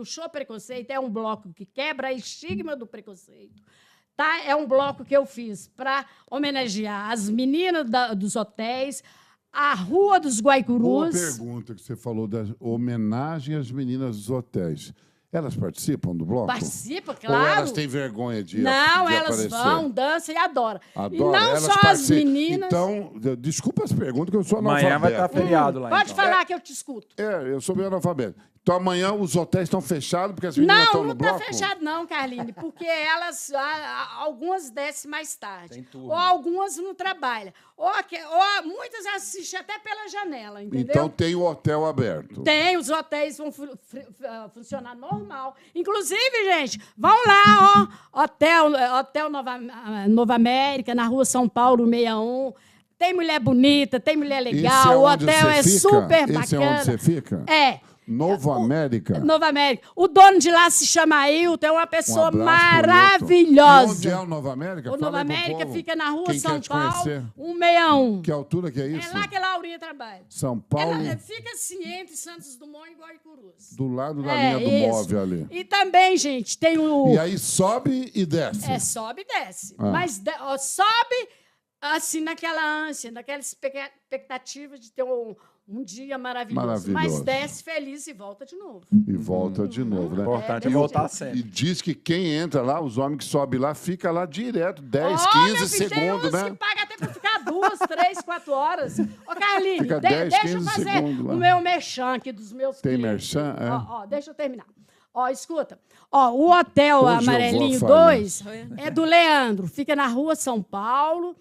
o show preconceito é um bloco que quebra a estigma do preconceito. Tá? É um bloco que eu fiz para homenagear as meninas da, dos hotéis, a Rua dos Guaicurus. Uma pergunta que você falou da homenagem às meninas dos hotéis. Elas participam do bloco? Participam, claro. Ou elas têm vergonha de Não, de elas aparecer? vão, dançam e adoram. adoram. E não elas só participam. as meninas. Então, desculpa as perguntas, que eu sou analfabeto. Amanhã vai estar tá feriado hum, lá. Pode então. falar é, que eu te escuto. É, eu sou meio analfabeto. Então amanhã os hotéis estão fechados porque as meninas estão no Não, não está fechado não, Carline, porque elas, algumas descem mais tarde. Ou algumas não trabalham. Ou, ou muitas assistem até pela janela, entendeu? Então tem o hotel aberto. Tem, os hotéis vão ah, funcionar normal. Inclusive, gente, vão lá, ó, hotel, hotel Nova, ah, Nova América, na rua São Paulo 61, tem mulher bonita, tem mulher legal, é o hotel é fica? super Esse bacana. É onde você fica? É. Nova o, América. Nova América. O dono de lá se chama Ailton, é uma pessoa um maravilhosa. onde é o Nova América? O Fala Nova América fica na rua Quem São Paulo, 161. Que altura que é, é isso? É lá que a Laurinha trabalha. São Paulo. Ela fica assim entre Santos Dumont e Guaricurus. Do lado da é, linha do isso. móvel ali. E também, gente, tem o. E aí sobe e desce. É, sobe e desce. Ah. Mas de... sobe assim naquela ânsia, naquela expectativa de ter um um dia maravilhoso, maravilhoso. mas desce feliz e volta de novo. E volta uhum. de novo, né? Importante é, voltar sempre. E diz que quem entra lá, os homens que sobem lá, fica lá direto, 10, oh, 15 segundos, né? que paga até pra ficar duas, três, quatro horas. Ô, Carlinhos, de, 10, deixa eu fazer o meu merchan aqui dos meus Tem clientes. merchan? É. Ó, ó, deixa eu terminar. Ó, escuta. Ó, o Hotel Hoje Amarelinho 2 é do Leandro. Fica na rua São Paulo,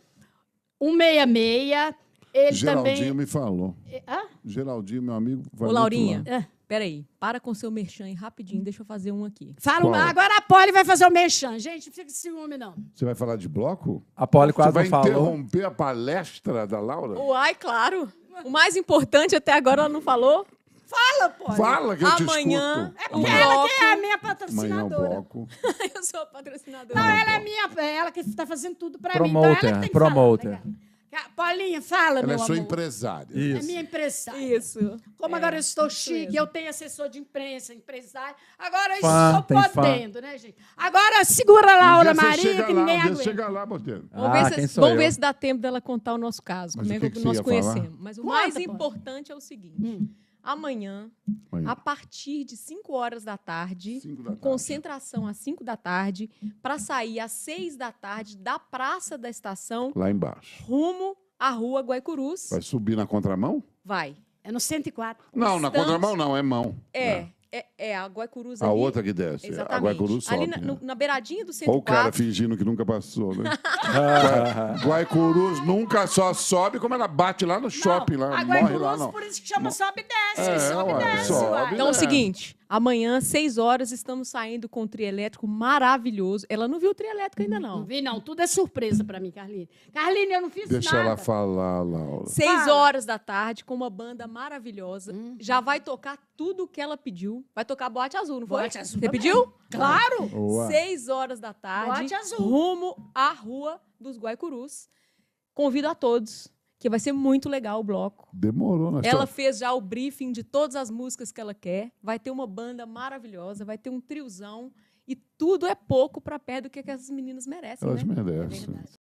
166 ele Geraldinho também... me falou. Hã? Geraldinho, meu amigo. Vai Ô, Laurinha, é. peraí, para com seu merchan aí, rapidinho, deixa eu fazer um aqui. Fala uma, agora a Poli vai fazer o merchan. Gente, não fica de ciúme, não. Você vai falar de bloco? A Poli quase falar. Você vai interromper a palestra da Laura? Uai, claro. O mais importante até agora ela não falou. Fala, pô. Fala que eu Amanhã escuto. É porque Amanhã. ela que é a minha é patrocinadora. Amanhã eu sou a patrocinadora. Não, é ela é minha, é ela que está fazendo tudo para mim. Então ela que tem que promoter. Falar, tá Paulinha, fala, Ela é meu é sua amor. empresária. Isso. É minha empresária. Isso. Como é, agora eu estou chique, mesmo. eu tenho assessor de imprensa, empresário. Agora eu fá, estou podendo, fá. né, gente? Agora segura a Laura Maria, que ninguém aguenta. Chega lá, ah, Vamos, ver, se, vamos ver se dá tempo dela contar o nosso caso, como é que, que nós conhecemos. Falar? Mas o mais importante pode. é o seguinte. Hum amanhã, amanhã. a partir de 5 horas da tarde, da tarde. concentração às 5 da tarde, para sair às 6 da tarde da praça da estação. Lá embaixo. Rumo à rua Guaicurus. Vai subir na contramão? Vai. É no 104. Não, Estamos... na contramão não, é mão. É. é. É, é, a Guaicurus. A outra que desce. É, Exatamente. A Guaicurus sobe. Ali na, né? no, na beiradinha do 104. Ou o cara fingindo que nunca passou, né? Guaicurus nunca só sobe, como ela bate lá no shopping, não, lá, morre Guaicurus, lá. Não. por isso que chama sobe e desce. É, sobe e desce. Sobe, então é o seguinte, Amanhã, seis horas, estamos saindo com o trielétrico maravilhoso. Ela não viu o trielétrico ainda, não. Não vi, não. Tudo é surpresa para mim, Carlinha. Carlinha, eu não fiz Deixa nada. Deixa ela falar, Laura. Seis horas da tarde, com uma banda maravilhosa. Hum. Já vai tocar tudo o que ela pediu. Vai tocar Boate Azul, não foi? Boate Azul Você também. pediu? Claro! Boa. Seis horas da tarde, Boate Azul. rumo à Rua dos Guaicurus. Convido a todos que vai ser muito legal o bloco. Demorou, né? Ela fez já o briefing de todas as músicas que ela quer. Vai ter uma banda maravilhosa, vai ter um triozão. E tudo é pouco para perto do que, é que essas meninas merecem. Elas né? merecem. É